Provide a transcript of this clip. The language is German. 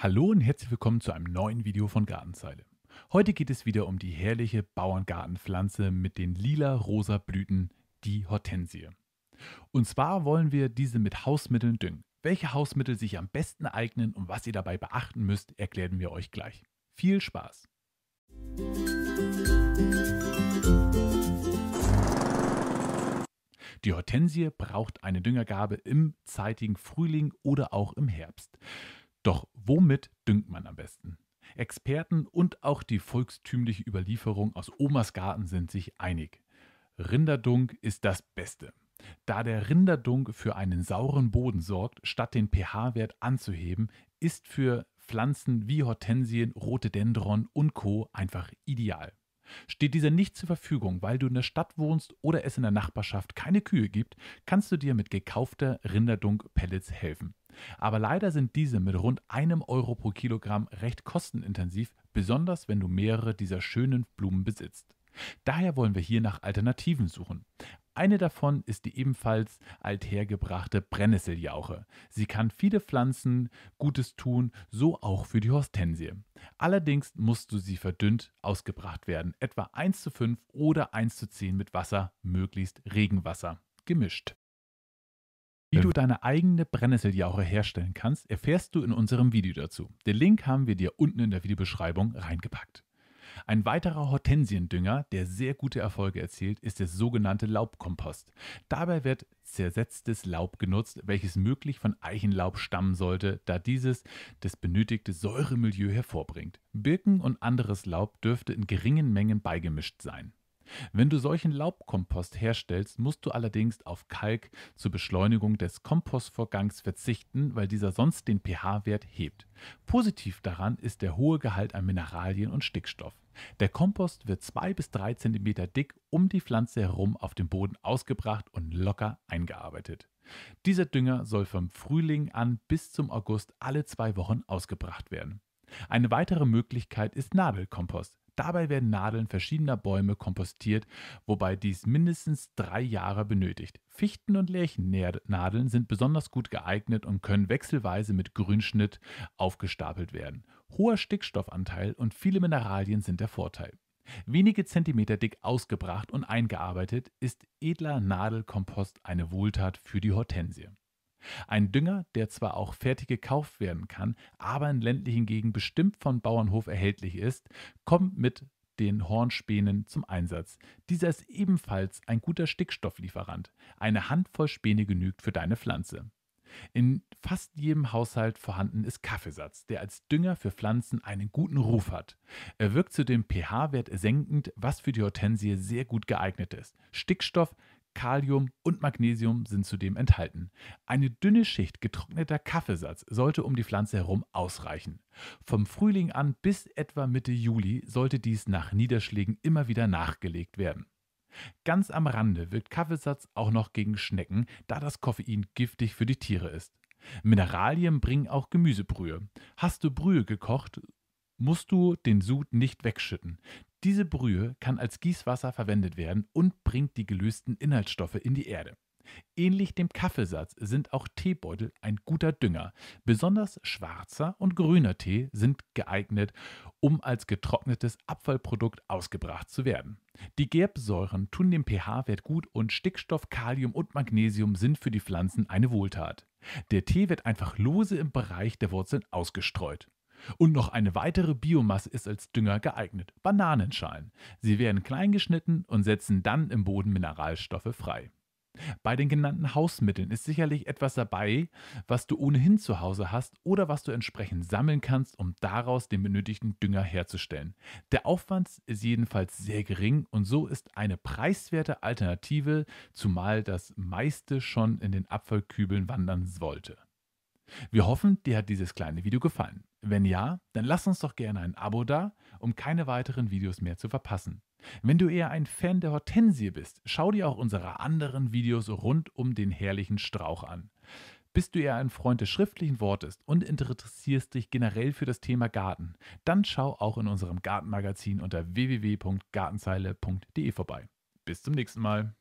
Hallo und herzlich willkommen zu einem neuen Video von Gartenzeile. Heute geht es wieder um die herrliche Bauerngartenpflanze mit den lila-rosa Blüten, die Hortensie. Und zwar wollen wir diese mit Hausmitteln düngen. Welche Hausmittel sich am besten eignen und was ihr dabei beachten müsst, erklären wir euch gleich. Viel Spaß! Die Hortensie braucht eine Düngergabe im zeitigen Frühling oder auch im Herbst. Doch womit düngt man am besten? Experten und auch die volkstümliche Überlieferung aus Omas Garten sind sich einig. Rinderdunk ist das Beste. Da der Rinderdunk für einen sauren Boden sorgt, statt den pH-Wert anzuheben, ist für Pflanzen wie Hortensien, Rhododendron und Co. einfach ideal. Steht dieser nicht zur Verfügung, weil du in der Stadt wohnst oder es in der Nachbarschaft keine Kühe gibt, kannst du dir mit gekaufter Rinderdunk-Pellets helfen. Aber leider sind diese mit rund einem Euro pro Kilogramm recht kostenintensiv, besonders wenn du mehrere dieser schönen Blumen besitzt. Daher wollen wir hier nach Alternativen suchen. Eine davon ist die ebenfalls althergebrachte Brennnesseljauche. Sie kann viele Pflanzen Gutes tun, so auch für die Hortensie. Allerdings musst du sie verdünnt ausgebracht werden, etwa 1 zu 5 oder 1 zu 10 mit Wasser, möglichst Regenwasser, gemischt. Wie du deine eigene Brennnesseljauche herstellen kannst, erfährst du in unserem Video dazu. Den Link haben wir dir unten in der Videobeschreibung reingepackt. Ein weiterer Hortensiendünger, der sehr gute Erfolge erzielt, ist der sogenannte Laubkompost. Dabei wird zersetztes Laub genutzt, welches möglich von Eichenlaub stammen sollte, da dieses das benötigte Säuremilieu hervorbringt. Birken und anderes Laub dürfte in geringen Mengen beigemischt sein. Wenn du solchen Laubkompost herstellst, musst du allerdings auf Kalk zur Beschleunigung des Kompostvorgangs verzichten, weil dieser sonst den pH-Wert hebt. Positiv daran ist der hohe Gehalt an Mineralien und Stickstoff. Der Kompost wird 2 bis 3 cm dick um die Pflanze herum auf dem Boden ausgebracht und locker eingearbeitet. Dieser Dünger soll vom Frühling an bis zum August alle zwei Wochen ausgebracht werden. Eine weitere Möglichkeit ist Nabelkompost. Dabei werden Nadeln verschiedener Bäume kompostiert, wobei dies mindestens drei Jahre benötigt. Fichten- und Lärchennadeln sind besonders gut geeignet und können wechselweise mit Grünschnitt aufgestapelt werden. Hoher Stickstoffanteil und viele Mineralien sind der Vorteil. Wenige Zentimeter dick ausgebracht und eingearbeitet ist edler Nadelkompost eine Wohltat für die Hortensie. Ein Dünger, der zwar auch fertig gekauft werden kann, aber in ländlichen Gegenden bestimmt von Bauernhof erhältlich ist, kommt mit den Hornspänen zum Einsatz. Dieser ist ebenfalls ein guter Stickstofflieferant. Eine Handvoll Späne genügt für deine Pflanze. In fast jedem Haushalt vorhanden ist Kaffeesatz, der als Dünger für Pflanzen einen guten Ruf hat. Er wirkt zudem pH-Wert senkend, was für die Hortensie sehr gut geeignet ist. Stickstoff Kalium und Magnesium sind zudem enthalten. Eine dünne Schicht getrockneter Kaffeesatz sollte um die Pflanze herum ausreichen. Vom Frühling an bis etwa Mitte Juli sollte dies nach Niederschlägen immer wieder nachgelegt werden. Ganz am Rande wirkt Kaffeesatz auch noch gegen Schnecken, da das Koffein giftig für die Tiere ist. Mineralien bringen auch Gemüsebrühe. Hast du Brühe gekocht, musst du den Sud nicht wegschütten. Diese Brühe kann als Gießwasser verwendet werden und bringt die gelösten Inhaltsstoffe in die Erde. Ähnlich dem Kaffeesatz sind auch Teebeutel ein guter Dünger. Besonders schwarzer und grüner Tee sind geeignet, um als getrocknetes Abfallprodukt ausgebracht zu werden. Die Gerbsäuren tun dem pH-Wert gut und Stickstoff, Kalium und Magnesium sind für die Pflanzen eine Wohltat. Der Tee wird einfach lose im Bereich der Wurzeln ausgestreut. Und noch eine weitere Biomasse ist als Dünger geeignet, Bananenschalen. Sie werden klein geschnitten und setzen dann im Boden Mineralstoffe frei. Bei den genannten Hausmitteln ist sicherlich etwas dabei, was du ohnehin zu Hause hast oder was du entsprechend sammeln kannst, um daraus den benötigten Dünger herzustellen. Der Aufwand ist jedenfalls sehr gering und so ist eine preiswerte Alternative, zumal das meiste schon in den Abfallkübeln wandern sollte. Wir hoffen, dir hat dieses kleine Video gefallen. Wenn ja, dann lass uns doch gerne ein Abo da, um keine weiteren Videos mehr zu verpassen. Wenn du eher ein Fan der Hortensie bist, schau dir auch unsere anderen Videos rund um den herrlichen Strauch an. Bist du eher ein Freund des schriftlichen Wortes und interessierst dich generell für das Thema Garten, dann schau auch in unserem Gartenmagazin unter www.gartenzeile.de vorbei. Bis zum nächsten Mal.